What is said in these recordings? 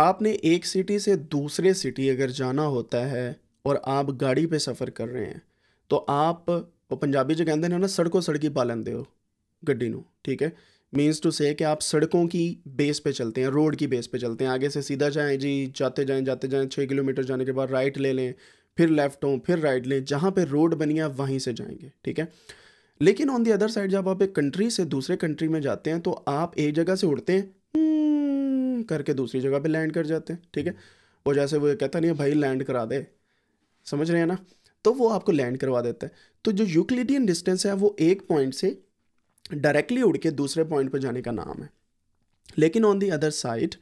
आपने एक सिटी से दूसरे सिटी अगर जाना होता है और आप गाड़ी पे सफ़र कर रहे हैं तो आप पंजाबी जो कहते हैं ना ना सड़कों सड़की पा ਲੈਂਦੇ हो गड्डी नो ठीक है मीन्स टू से कि आप सड़कों की बेस पे चलते हैं रोड की बेस पे चलते हैं आगे से सीधा जाएं जी जाते जाएं जाते जाएं छः किलोमीटर जाने के बाद राइट ले लें फिर लेफ्ट हों फिर राइट लें जहाँ पर रोड बनी है वहीं से जाएंगे ठीक है लेकिन ऑन दी अदर साइड जब आप एक कंट्री से दूसरे कंट्री में जाते हैं तो आप एक जगह से उड़ते हैं करके दूसरी जगह पे लैंड कर जाते हैं ठीक है वो जैसे वो कहता नहीं है भाई लैंड करा दे समझ रहे हैं ना तो वो आपको लैंड करवा देता है तो जो यूक्लिडियन डिस्टेंस है वो एक पॉइंट से डायरेक्टली उड़ के दूसरे पॉइंट पर जाने का नाम है लेकिन ऑन दी अदर साइड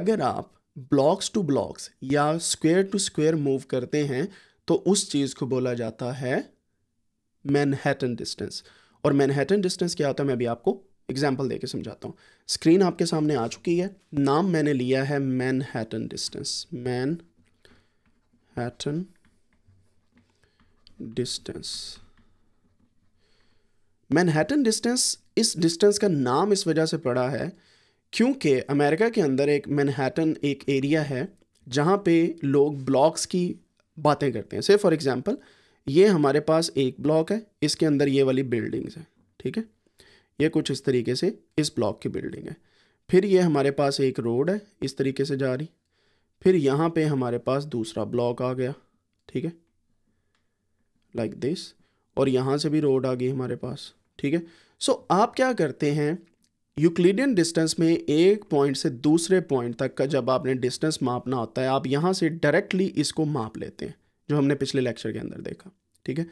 अगर आप ब्लॉक्स टू ब्लॉक्स या स्क्वेयर टू स्क्वेयर मूव करते हैं तो उस चीज़ को बोला जाता है मैनहैटन डिस्टेंस और मैनहैटन डिस्टेंस क्या होता है मैं भी आपको एग्जाम्पल दे समझाता हूँ स्क्रीन आपके सामने आ चुकी है नाम मैंने लिया है Manhattan distance Manhattan distance Manhattan distance इस डिस्टेंस का नाम इस वजह से पड़ा है क्योंकि अमेरिका के अंदर एक मैनहैटन एक एरिया है जहाँ पे लोग ब्लॉक्स की बातें करते हैं से फॉर एग्ज़ाम्पल ये हमारे पास एक ब्लॉक है इसके अंदर ये वाली बिल्डिंग्स हैं ठीक है ये कुछ इस तरीके से इस ब्लॉक की बिल्डिंग है फिर ये हमारे पास एक रोड है इस तरीके से जा रही फिर यहाँ पे हमारे पास दूसरा ब्लॉक आ गया ठीक है लाइक दिस और यहाँ से भी रोड आ गई हमारे पास ठीक है सो so, आप क्या करते हैं यूक्लिडियन डिस्टेंस में एक पॉइंट से दूसरे पॉइंट तक का जब आपने डिस्टेंस मापना होता है आप यहाँ से डायरेक्टली इसको माप लेते हैं जो हमने पिछले लेक्चर के अंदर देखा ठीक है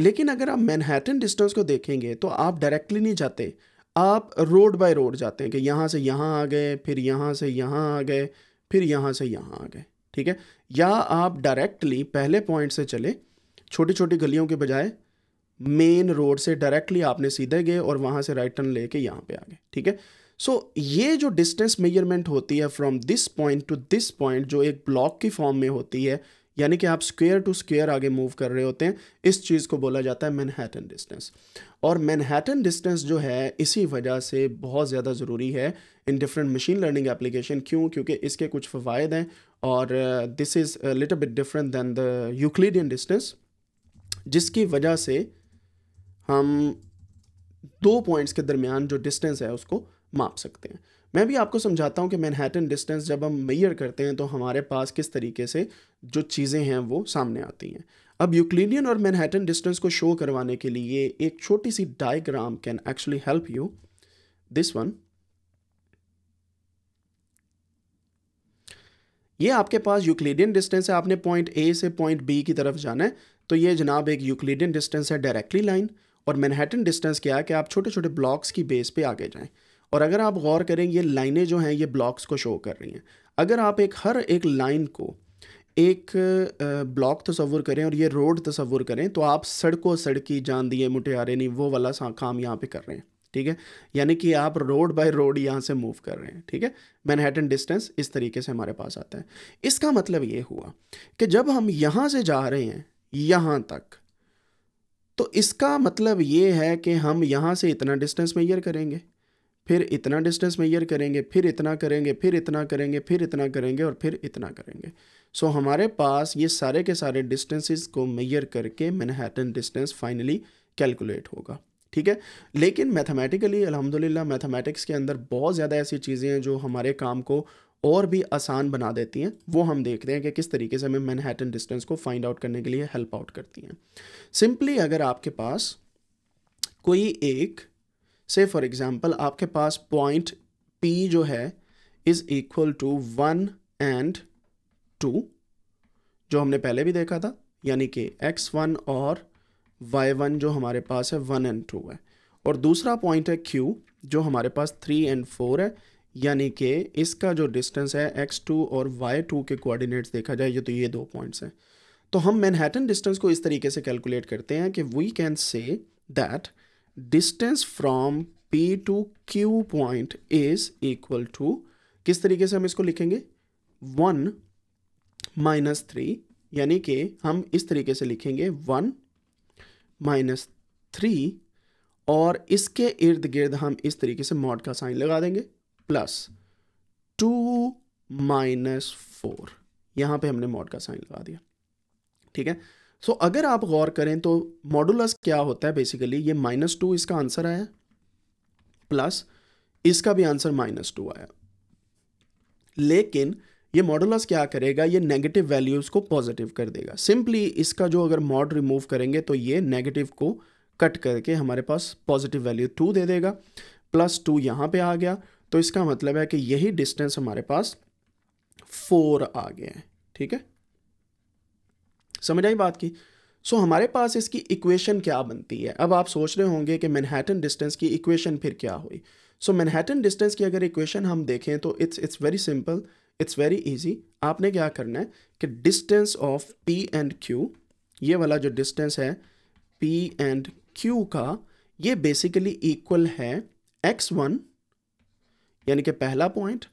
लेकिन अगर आप मैनहैटन डिस्टेंस को देखेंगे तो आप डायरेक्टली नहीं जाते आप रोड बाय रोड जाते हैं कि यहाँ से यहाँ आ गए फिर यहाँ से यहाँ आ गए फिर यहाँ से यहाँ आ गए ठीक है या आप डायरेक्टली पहले पॉइंट से चले छोटी छोटी गलियों के बजाय मेन रोड से डायरेक्टली आपने सीधे गए और वहाँ से राइट टर्न ले कर यहाँ पर आ गए ठीक है सो ये जो डिस्टेंस मेजरमेंट होती है from this point to this point जो एक ब्लॉक की फॉर्म में होती है यानी कि आप स्क्वेयर टू स्क्वेयर आगे मूव कर रहे होते हैं इस चीज़ को बोला जाता है मैनहैटन डिस्टेंस और मैनहैटन डिस्टेंस जो है इसी वजह से बहुत ज़्यादा ज़रूरी है in different machine learning application क्यों क्योंकि इसके कुछ फ़वाद हैं और this is little bit different than the Euclidean distance जिसकी वजह से हम दो पॉइंट्स के दरमियान जो डिस्टेंस है उसको माप सकते हैं मैं भी आपको समझाता हूँ कि मैनहैटन डिस्टेंस जब हम मेयर करते हैं तो हमारे पास किस तरीके से जो चीज़ें हैं वो सामने आती हैं अब यूक्लिडियन और मैनहैटन डिस्टेंस को शो करवाने के लिए एक छोटी सी diagram can actually help you this one ये आपके पास यूक्लिडियन डिस्टेंस है आपने पॉइंट ए से पॉइंट बी की तरफ जाना है तो ये जनाब एक यूक्लिडियन डिस्टेंस है डायरेक्टली लाइन और मैनहैटन डिस्टेंस क्या है कि आप छोटे छोटे ब्लॉक्स की बेस पे आगे जाएं और अगर आप गौर करें ये लाइनें जो हैं ये ब्लॉक्स को शो कर रही हैं अगर आप एक हर एक लाइन को एक ब्लॉक तस्वुर करें और ये रोड तस्वुर करें तो आप सड़कों सड़की जान दिए मुठियारे नहीं वो वाला काम यहाँ पे कर रहे हैं ठीक है यानी कि आप रोड बाय रोड यहाँ से मूव कर रहे हैं ठीक है मैनहेटन डिस्टेंस इस तरीके से हमारे पास आता है इसका मतलब ये हुआ कि जब हम यहाँ से जा रहे हैं यहाँ तक तो इसका मतलब ये है कि हम यहाँ से इतना डिस्टेंस मैयर करेंगे फिर इतना डिस्टेंस मेजर करेंगे फिर इतना करेंगे फिर इतना करेंगे फिर इतना करेंगे और फिर इतना करेंगे सो so, हमारे पास ये सारे के सारे डिस्टेंसेस को मेजर करके मैनहैटन डिस्टेंस फाइनली कैलकुलेट होगा ठीक है लेकिन मैथमेटिकली अल्हम्दुलिल्लाह मैथमेटिक्स के अंदर बहुत ज़्यादा ऐसी चीज़ें हैं जो हमारे काम को और भी आसान बना देती हैं वो हम देखते हैं कि किस तरीके से हमें मैनहैटन डिस्टेंस को फाइंड आउट करने के लिए हेल्प आउट करती हैं सिंपली अगर आपके पास कोई एक से फॉर एग्जाम्पल आपके पास पॉइंट पी जो है is equal to one and two जो हमने पहले भी देखा था यानी कि एक्स वन और वाई वन जो हमारे पास है वन एंड टू है और दूसरा पॉइंट है क्यू जो हमारे पास थ्री एंड फोर है यानी कि इसका जो डिस्टेंस है एक्स टू और वाई टू के कोऑर्डिनेट्स देखा जाए ये तो ये दो पॉइंट्स हैं तो हम मैनहैटन डिस्टेंस को इस तरीके से कैलकुलेट करते हैं कि we can say that distance from P to Q point is equal to किस तरीके से हम इसको लिखेंगे वन माइनस थ्री यानी कि हम इस तरीके से लिखेंगे वन माइनस थ्री और इसके इर्द गिर्द हम इस तरीके से मॉड का साइन लगा देंगे प्लस टू माइनस फोर यहां पे हमने मॉड का साइन लगा दिया ठीक है सो so, अगर आप गौर करें तो मॉडुलस क्या होता है बेसिकली ये माइनस टू इसका आंसर आया प्लस इसका भी आंसर माइनस टू आया लेकिन ये मॉडुलस क्या करेगा ये नेगेटिव वैल्यूज़ को पॉजिटिव कर देगा सिंपली इसका जो अगर मॉड रिमूव करेंगे तो ये नेगेटिव को कट करके हमारे पास पॉजिटिव वैल्यू टू दे देगा प्लस टू यहाँ पे आ गया तो इसका मतलब है कि यही डिस्टेंस हमारे पास फोर आ गया है ठीक है समझ आई बात की सो so, हमारे पास इसकी इक्वेशन क्या बनती है अब आप सोच रहे होंगे कि मैनहैटन डिस्टेंस की इक्वेशन फिर क्या हुई सो मैनहैटन डिस्टेंस की अगर इक्वेशन हम देखें तो it's it's very simple it's very easy आपने क्या करना है कि distance of P and Q ये वाला जो डिस्टेंस है पी एंड क्यू का ये बेसिकली इक्वल है एक्स वन यानी कि पहला पॉइंट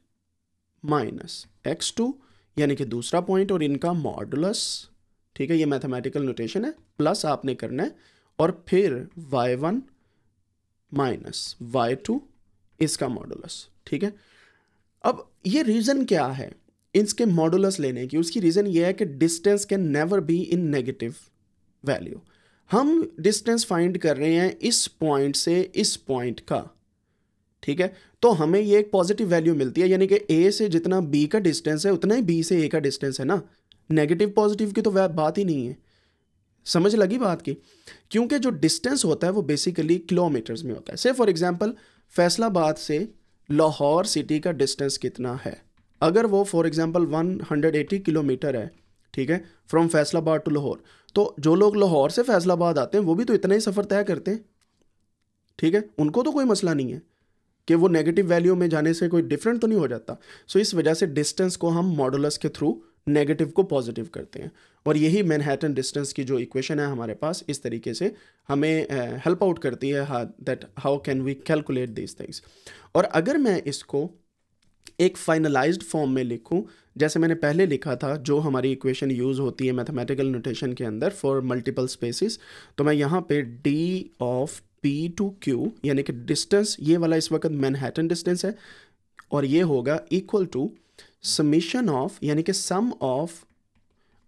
माइनस एक्स टू यानी कि दूसरा पॉइंट और इनका मॉडुलस ठीक है ये मैथमेटिकल नोटेशन है प्लस आपने करना है और फिर Y one minus Y two इसका मॉडुलस ठीक है अब ये रीज़न क्या है इसके मॉडुलस लेने की उसकी रीज़न ये है कि distance can never be in negative value हम डिस्टेंस फाइंड कर रहे हैं इस पॉइंट से इस पॉइंट का ठीक है तो हमें ये एक पॉजिटिव वैल्यू मिलती है यानी कि ए से जितना बी का डिस्टेंस है उतना ही बी से ए का डिस्टेंस है ना नेगेटिव पॉजिटिव की तो वह बात ही नहीं है समझ लगी बात की क्योंकि जो डिस्टेंस होता है वो बेसिकली किलोमीटर्स में होता है से फॉर एग्जांपल फैसलाबाद से लाहौर सिटी का डिस्टेंस कितना है अगर वो फॉर एग्जांपल 180 किलोमीटर है ठीक है फ्रॉम फैसलाबाद टू लाहौर तो जो लोग लाहौर से फैसलाबाद आते हैं वो भी तो इतना ही सफ़र तय करते हैं ठीक है उनको तो कोई मसला नहीं है कि वो नेगेटिव वैल्यू में जाने से कोई डिफरेंट तो नहीं हो जाता सो so, इस वजह से डिस्टेंस को हम मॉडुलस के थ्रू नेगेटिव को पॉजिटिव करते हैं और यही मैनहैटन डिस्टेंस की जो इक्वेशन है हमारे पास इस तरीके से हमें हेल्प uh, आउट करती है हा that how can we calculate these things और अगर मैं इसको एक फाइनलाइज्ड फॉर्म में लिखूं जैसे मैंने पहले लिखा था जो हमारी इक्वेशन यूज़ होती है मैथमेटिकल नोटेशन के अंदर फॉर मल्टीपल स्पेसिस तो मैं यहाँ पे D of P to Q यानी कि डिस्टेंस ये वाला इस वक्त मैनहैटन डिस्टेंस है और ये होगा इक्वल टू समीशन ऑफ यानी कि sum of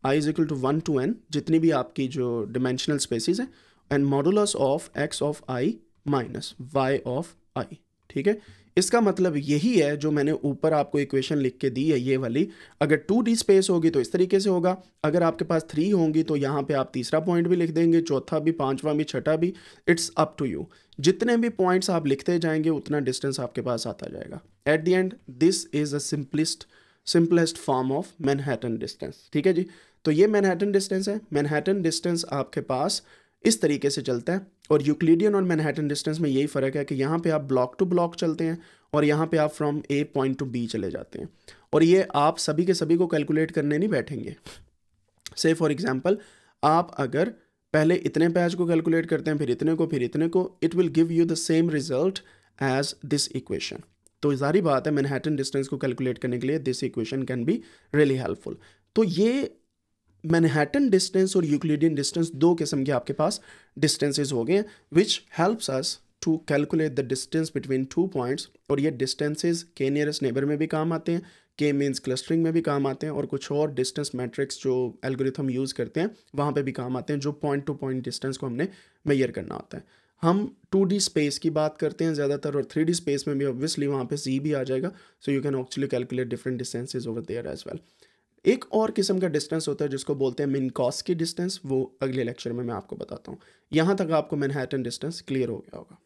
I is equal to one to N जितनी भी आपकी जो डिमेंशनल स्पेसिस हैं and modulus of X of I minus Y of I ठीक है इसका मतलब यही है जो मैंने ऊपर आपको इक्वेशन लिख के दी है ये वाली अगर टू डी स्पेस होगी तो इस तरीके से होगा अगर आपके पास थ्री होंगी तो यहाँ पे आप तीसरा पॉइंट भी लिख देंगे चौथा भी पांचवा भी छठा भी इट्स अप टू यू जितने भी पॉइंट्स आप लिखते जाएंगे उतना डिस्टेंस आपके पास आता जाएगा at the end this is a simplest simplest form of Manhattan distance ठीक है जी तो ये मैनहैटन डिस्टेंस है मैनहैटन डिस्टेंस आपके पास इस तरीके से चलता है और यूक्लिडियन और मैनहैटन डिस्टेंस में यही फ़र्क है कि यहाँ पे आप ब्लॉक टू ब्लॉक चलते हैं और यहाँ पे आप from A point to B चले जाते हैं और ये आप सभी के सभी को कैलकुलेट करने नहीं बैठेंगे से फॉर एग्ज़ाम्पल आप अगर पहले इतने पैच को कैलकुलेट करते हैं फिर इतने को फिर इतने को it will give you the same result as this equation तो सारी बात है मैनहैटन डिस्टेंस को कैलकुलेट करने के लिए this equation can be really helpful तो ये मैनहैटन डिस्टेंस और यूक्लिडियन डिस्टेंस दो किस्म के आपके पास डिस्टेंसेज हो गए which helps us to calculate the distance between two points और ये डिस्टेंसेज के नियरेस्ट नेबर में भी काम आते हैं के मीन्स क्लस्टरिंग में भी काम आते हैं और कुछ और डिस्टेंस मैट्रिक्स जो एल्गोरिथम यूज़ करते हैं वहाँ पे भी काम आते हैं जो पॉइंट टू पॉइंट डिस्टेंस को हमने मेयर करना होता है हम टू डी स्पेस की बात करते हैं ज़्यादातर और थ्री डी स्पेस में भी ऑब्वियसली वहाँ पे सी भी आ जाएगा so you can actually calculate different distances over there as well एक और किस्म का डिस्टेंस होता है जिसको बोलते हैं मिनकॉस की डिस्टेंस वो अगले लेक्चर में मैं आपको बताता हूँ यहाँ तक आपको मैनहैटन डिस्टेंस क्लियर हो गया होगा